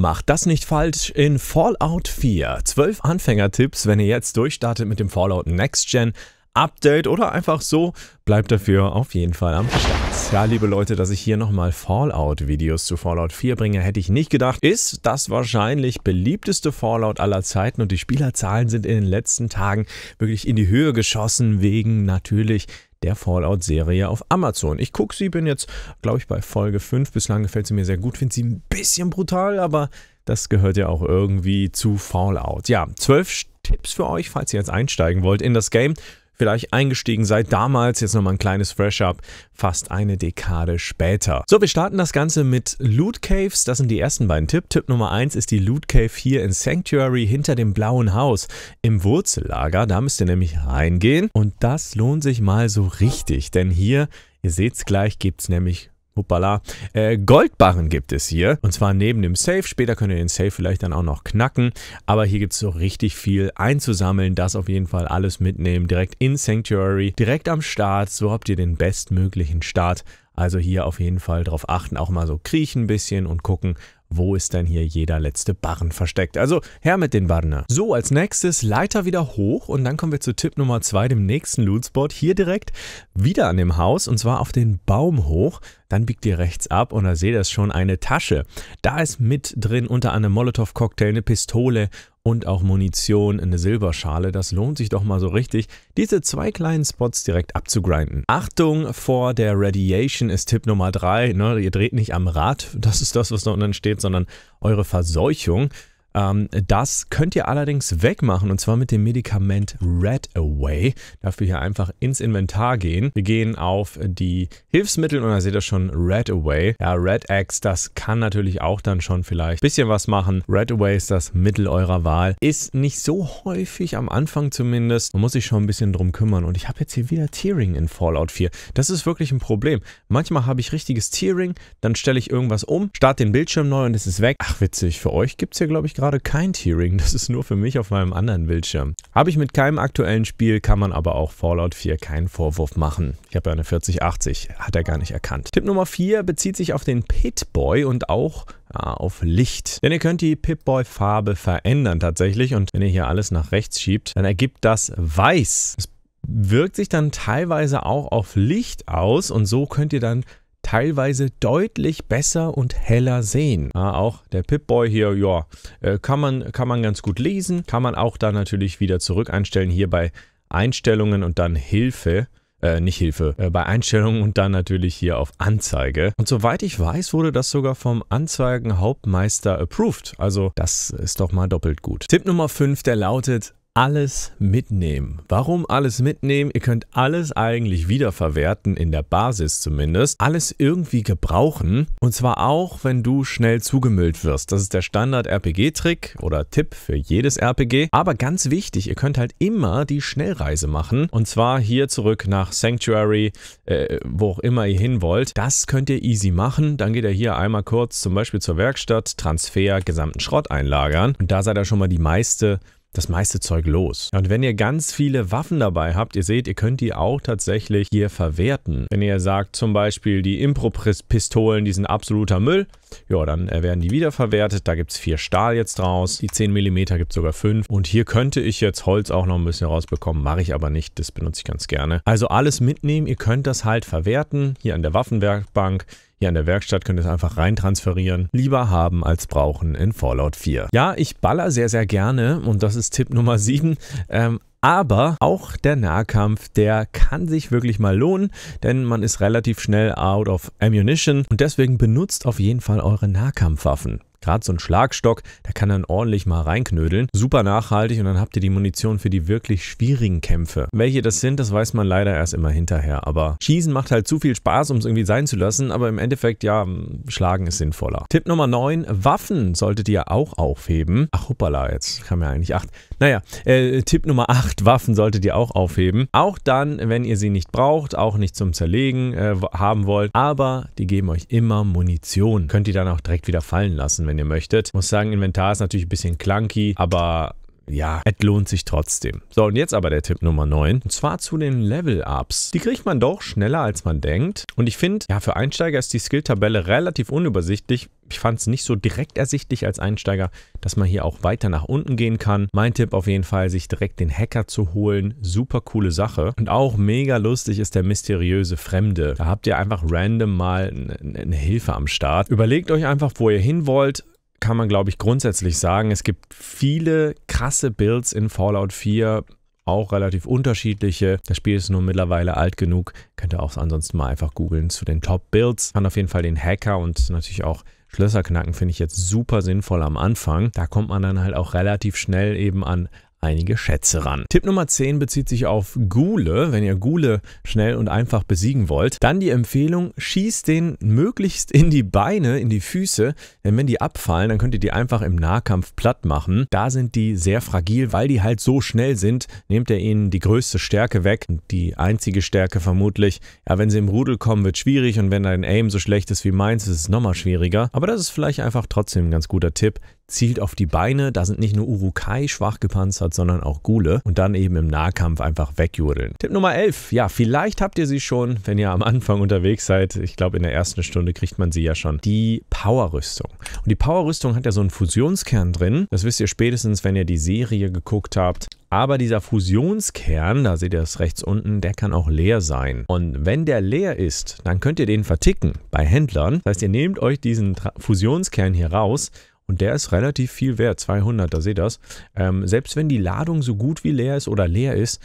Macht das nicht falsch in Fallout 4. 12 Anfängertipps, wenn ihr jetzt durchstartet mit dem Fallout Next Gen Update oder einfach so, bleibt dafür auf jeden Fall am Start. Ja, liebe Leute, dass ich hier nochmal Fallout-Videos zu Fallout 4 bringe, hätte ich nicht gedacht. Ist das wahrscheinlich beliebteste Fallout aller Zeiten und die Spielerzahlen sind in den letzten Tagen wirklich in die Höhe geschossen, wegen natürlich der Fallout-Serie auf Amazon. Ich gucke sie, bin jetzt, glaube ich, bei Folge 5. Bislang gefällt sie mir sehr gut, finde sie ein bisschen brutal, aber das gehört ja auch irgendwie zu Fallout. Ja, zwölf Tipps für euch, falls ihr jetzt einsteigen wollt in das Game vielleicht eingestiegen seid. Damals, jetzt nochmal ein kleines Fresh-Up, fast eine Dekade später. So, wir starten das Ganze mit Loot Caves. Das sind die ersten beiden Tipps. Tipp Nummer 1 ist die Loot Cave hier in Sanctuary hinter dem blauen Haus im Wurzellager. Da müsst ihr nämlich reingehen und das lohnt sich mal so richtig, denn hier, ihr seht es gleich, gibt es nämlich hoppala, äh, Goldbarren gibt es hier. Und zwar neben dem Safe. Später könnt ihr den Safe vielleicht dann auch noch knacken. Aber hier gibt es so richtig viel einzusammeln. Das auf jeden Fall alles mitnehmen. Direkt in Sanctuary, direkt am Start. So habt ihr den bestmöglichen Start. Also hier auf jeden Fall drauf achten, auch mal so kriechen ein bisschen und gucken, wo ist denn hier jeder letzte Barren versteckt? Also her mit den Barren. So, als nächstes Leiter wieder hoch und dann kommen wir zu Tipp Nummer 2, dem nächsten Loot-Spot. Hier direkt wieder an dem Haus und zwar auf den Baum hoch. Dann biegt ihr rechts ab und da seht ihr schon eine Tasche. Da ist mit drin unter einem Molotow-Cocktail, eine Pistole und auch Munition, eine Silberschale. Das lohnt sich doch mal so richtig, diese zwei kleinen Spots direkt abzugrinden. Achtung vor der Radiation ist Tipp Nummer 3. Ne? Ihr dreht nicht am Rad, das ist das, was da unten steht, sondern eure Verseuchung. Ähm, das könnt ihr allerdings wegmachen und zwar mit dem Medikament Red Away. Dafür hier einfach ins Inventar gehen. Wir gehen auf die Hilfsmittel und da seht ihr schon Red Away. Ja, Red Axe, das kann natürlich auch dann schon vielleicht ein bisschen was machen. Red Away ist das Mittel eurer Wahl. Ist nicht so häufig am Anfang zumindest. Man muss sich schon ein bisschen drum kümmern. Und ich habe jetzt hier wieder Tearing in Fallout 4. Das ist wirklich ein Problem. Manchmal habe ich richtiges Tearing, dann stelle ich irgendwas um, starte den Bildschirm neu und es ist weg. Ach witzig, für euch gibt es hier glaube ich gerade kein Tiering, das ist nur für mich auf meinem anderen Bildschirm. Habe ich mit keinem aktuellen Spiel, kann man aber auch Fallout 4 keinen Vorwurf machen. Ich habe ja eine 4080, hat er gar nicht erkannt. Tipp Nummer 4 bezieht sich auf den Pit-Boy und auch auf Licht. Denn ihr könnt die Pip-Boy-Farbe verändern tatsächlich und wenn ihr hier alles nach rechts schiebt, dann ergibt das weiß. Es wirkt sich dann teilweise auch auf Licht aus und so könnt ihr dann teilweise deutlich besser und heller sehen. Ja, auch der Pip-Boy hier, ja, äh, kann man, kann man ganz gut lesen, kann man auch da natürlich wieder zurück einstellen, hier bei Einstellungen und dann Hilfe. Äh, nicht Hilfe, äh, bei Einstellungen und dann natürlich hier auf Anzeige. Und soweit ich weiß, wurde das sogar vom Anzeigenhauptmeister approved. Also das ist doch mal doppelt gut. Tipp Nummer 5, der lautet, alles mitnehmen. Warum alles mitnehmen? Ihr könnt alles eigentlich wiederverwerten, in der Basis zumindest. Alles irgendwie gebrauchen. Und zwar auch, wenn du schnell zugemüllt wirst. Das ist der Standard-RPG-Trick oder Tipp für jedes RPG. Aber ganz wichtig, ihr könnt halt immer die Schnellreise machen. Und zwar hier zurück nach Sanctuary, äh, wo auch immer ihr hin wollt. Das könnt ihr easy machen. Dann geht ihr hier einmal kurz zum Beispiel zur Werkstatt, Transfer, gesamten Schrott einlagern. Und da seid ihr schon mal die meiste das meiste Zeug los. Und wenn ihr ganz viele Waffen dabei habt, ihr seht, ihr könnt die auch tatsächlich hier verwerten. Wenn ihr sagt, zum Beispiel die Impro-Pistolen, die sind absoluter Müll, ja, dann äh, werden die wiederverwertet. Da gibt es vier Stahl jetzt draus. Die 10 mm gibt es sogar fünf. Und hier könnte ich jetzt Holz auch noch ein bisschen rausbekommen, mache ich aber nicht. Das benutze ich ganz gerne. Also alles mitnehmen. Ihr könnt das halt verwerten. Hier an der Waffenwerkbank. Hier an der Werkstatt könnt ihr es einfach rein transferieren. Lieber haben als brauchen in Fallout 4. Ja, ich baller sehr, sehr gerne und das ist Tipp Nummer 7. Ähm, aber auch der Nahkampf, der kann sich wirklich mal lohnen, denn man ist relativ schnell out of ammunition und deswegen benutzt auf jeden Fall eure Nahkampfwaffen. Gerade so ein Schlagstock, der kann dann ordentlich mal reinknödeln. Super nachhaltig und dann habt ihr die Munition für die wirklich schwierigen Kämpfe. Welche das sind, das weiß man leider erst immer hinterher. Aber Schießen macht halt zu viel Spaß, um es irgendwie sein zu lassen. Aber im Endeffekt, ja, hm, Schlagen ist sinnvoller. Tipp Nummer 9. Waffen solltet ihr auch aufheben. Ach, hoppala, jetzt kam ja eigentlich 8. Naja, äh, Tipp Nummer 8. Waffen solltet ihr auch aufheben. Auch dann, wenn ihr sie nicht braucht, auch nicht zum Zerlegen äh, haben wollt. Aber die geben euch immer Munition. Könnt ihr dann auch direkt wieder fallen lassen wenn ihr möchtet. Muss sagen, Inventar ist natürlich ein bisschen clunky, aber ja, es lohnt sich trotzdem. So, und jetzt aber der Tipp Nummer 9. Und zwar zu den Level-Ups. Die kriegt man doch schneller, als man denkt. Und ich finde, ja, für Einsteiger ist die Skill-Tabelle relativ unübersichtlich. Ich fand es nicht so direkt ersichtlich als Einsteiger, dass man hier auch weiter nach unten gehen kann. Mein Tipp auf jeden Fall, sich direkt den Hacker zu holen. Super coole Sache. Und auch mega lustig ist der mysteriöse Fremde. Da habt ihr einfach random mal eine Hilfe am Start. Überlegt euch einfach, wo ihr hin wollt kann man, glaube ich, grundsätzlich sagen, es gibt viele krasse Builds in Fallout 4, auch relativ unterschiedliche. Das Spiel ist nur mittlerweile alt genug. Könnt ihr auch ansonsten mal einfach googeln zu den Top-Builds. Kann auf jeden Fall den Hacker und natürlich auch Schlösser knacken finde ich jetzt super sinnvoll am Anfang. Da kommt man dann halt auch relativ schnell eben an einige Schätze ran. Tipp Nummer 10 bezieht sich auf Gule. Wenn ihr Gule schnell und einfach besiegen wollt, dann die Empfehlung, schießt den möglichst in die Beine, in die Füße, denn wenn die abfallen, dann könnt ihr die einfach im Nahkampf platt machen. Da sind die sehr fragil, weil die halt so schnell sind, nehmt ihr ihnen die größte Stärke weg, die einzige Stärke vermutlich. Ja, wenn sie im Rudel kommen, wird schwierig und wenn dein Aim so schlecht ist wie meins, ist es nochmal schwieriger. Aber das ist vielleicht einfach trotzdem ein ganz guter Tipp. Zielt auf die Beine, da sind nicht nur Urukai schwach gepanzert, hat, sondern auch Gule und dann eben im Nahkampf einfach wegjodeln. Tipp Nummer 11. Ja, vielleicht habt ihr sie schon, wenn ihr am Anfang unterwegs seid. Ich glaube, in der ersten Stunde kriegt man sie ja schon. Die Powerrüstung. Und die Powerrüstung hat ja so einen Fusionskern drin. Das wisst ihr spätestens, wenn ihr die Serie geguckt habt. Aber dieser Fusionskern, da seht ihr es rechts unten, der kann auch leer sein. Und wenn der leer ist, dann könnt ihr den verticken bei Händlern. Das heißt, ihr nehmt euch diesen Fusionskern hier raus und der ist relativ viel wert, 200, da seht ihr das. Ähm, selbst wenn die Ladung so gut wie leer ist oder leer ist,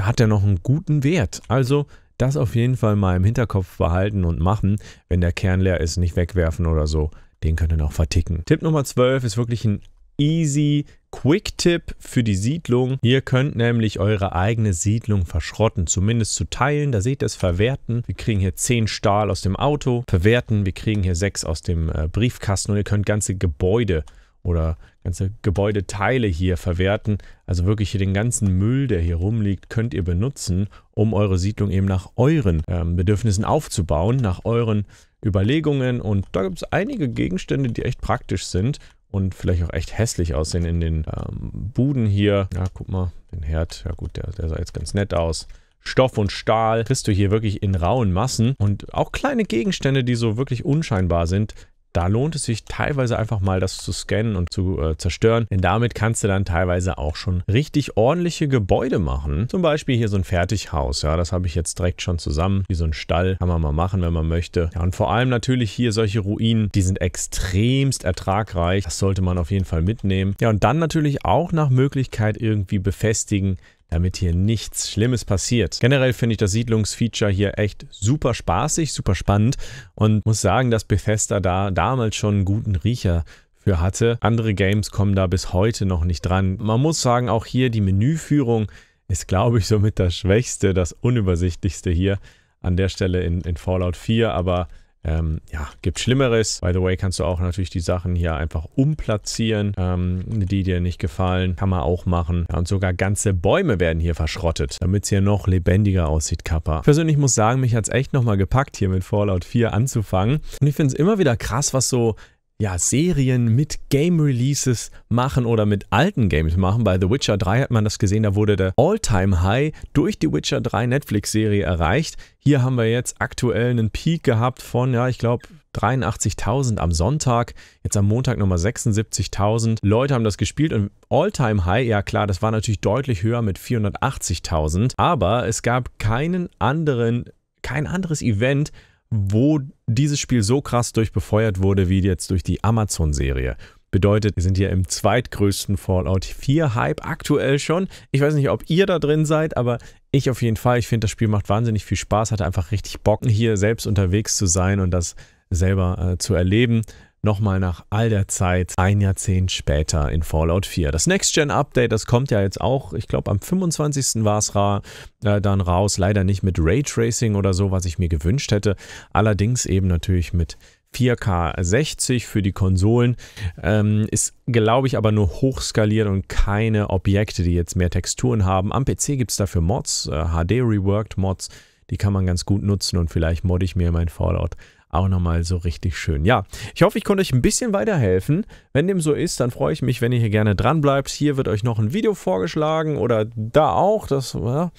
hat er noch einen guten Wert. Also das auf jeden Fall mal im Hinterkopf behalten und machen, wenn der Kern leer ist, nicht wegwerfen oder so. Den könnt ihr noch verticken. Tipp Nummer 12 ist wirklich ein easy Quick-Tipp für die Siedlung. Ihr könnt nämlich eure eigene Siedlung verschrotten, zumindest zu teilen. Da seht ihr es, verwerten. Wir kriegen hier 10 Stahl aus dem Auto, verwerten. Wir kriegen hier 6 aus dem äh, Briefkasten und ihr könnt ganze Gebäude oder ganze Gebäudeteile hier verwerten. Also wirklich hier den ganzen Müll, der hier rumliegt, könnt ihr benutzen, um eure Siedlung eben nach euren ähm, Bedürfnissen aufzubauen, nach euren Überlegungen. Und da gibt es einige Gegenstände, die echt praktisch sind und vielleicht auch echt hässlich aussehen in den ähm, Buden hier. Ja, guck mal, den Herd. Ja gut, der, der sah jetzt ganz nett aus. Stoff und Stahl kriegst du hier wirklich in rauen Massen und auch kleine Gegenstände, die so wirklich unscheinbar sind, da lohnt es sich teilweise einfach mal, das zu scannen und zu äh, zerstören, denn damit kannst du dann teilweise auch schon richtig ordentliche Gebäude machen. Zum Beispiel hier so ein Fertighaus, ja, das habe ich jetzt direkt schon zusammen, wie so ein Stall, kann man mal machen, wenn man möchte. Ja, und vor allem natürlich hier solche Ruinen, die sind extremst ertragreich, das sollte man auf jeden Fall mitnehmen. Ja, und dann natürlich auch nach Möglichkeit irgendwie befestigen, damit hier nichts Schlimmes passiert. Generell finde ich das Siedlungsfeature hier echt super spaßig, super spannend und muss sagen, dass Bethesda da damals schon einen guten Riecher für hatte. Andere Games kommen da bis heute noch nicht dran. Man muss sagen, auch hier die Menüführung ist, glaube ich, somit das Schwächste, das Unübersichtlichste hier an der Stelle in, in Fallout 4, aber ähm, ja, gibt Schlimmeres. By the way, kannst du auch natürlich die Sachen hier einfach umplatzieren, ähm, die dir nicht gefallen. Kann man auch machen. Ja, und sogar ganze Bäume werden hier verschrottet, damit es hier noch lebendiger aussieht, Kappa. Ich persönlich muss sagen, mich hat es echt nochmal gepackt, hier mit Fallout 4 anzufangen. Und ich finde es immer wieder krass, was so ja, Serien mit Game-Releases machen oder mit alten Games machen. Bei The Witcher 3 hat man das gesehen, da wurde der All-Time-High durch die Witcher 3 Netflix-Serie erreicht. Hier haben wir jetzt aktuell einen Peak gehabt von, ja, ich glaube, 83.000 am Sonntag, jetzt am Montag nochmal 76.000. Leute haben das gespielt und All-Time-High, ja klar, das war natürlich deutlich höher mit 480.000, aber es gab keinen anderen, kein anderes Event, wo dieses Spiel so krass durchbefeuert wurde, wie jetzt durch die Amazon-Serie. Bedeutet, wir sind hier im zweitgrößten Fallout 4-Hype aktuell schon. Ich weiß nicht, ob ihr da drin seid, aber ich auf jeden Fall. Ich finde, das Spiel macht wahnsinnig viel Spaß, hatte einfach richtig Bock, hier selbst unterwegs zu sein und das selber äh, zu erleben nochmal nach all der Zeit ein Jahrzehnt später in Fallout 4. Das Next-Gen-Update, das kommt ja jetzt auch, ich glaube am 25. war es ra äh, dann raus, leider nicht mit Raytracing oder so, was ich mir gewünscht hätte, allerdings eben natürlich mit 4K 60 für die Konsolen, ähm, ist glaube ich aber nur hochskaliert und keine Objekte, die jetzt mehr Texturen haben. Am PC gibt es dafür Mods, äh, HD-Reworked Mods, die kann man ganz gut nutzen und vielleicht modde ich mir mein Fallout auch nochmal so richtig schön. Ja, ich hoffe, ich konnte euch ein bisschen weiterhelfen. Wenn dem so ist, dann freue ich mich, wenn ihr hier gerne dran bleibt. Hier wird euch noch ein Video vorgeschlagen oder da auch. Das ja,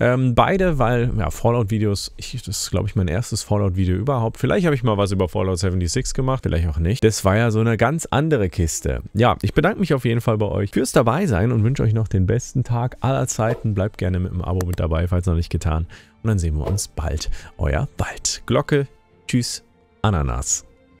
ähm, beide, weil ja, Fallout-Videos, das ist, glaube ich, mein erstes Fallout-Video überhaupt. Vielleicht habe ich mal was über Fallout 76 gemacht, vielleicht auch nicht. Das war ja so eine ganz andere Kiste. Ja, ich bedanke mich auf jeden Fall bei euch fürs dabei sein und wünsche euch noch den besten Tag aller Zeiten. Bleibt gerne mit dem Abo mit dabei, falls noch nicht getan. Und dann sehen wir uns bald. Euer Wald. Glocke Tschüss, Ananas.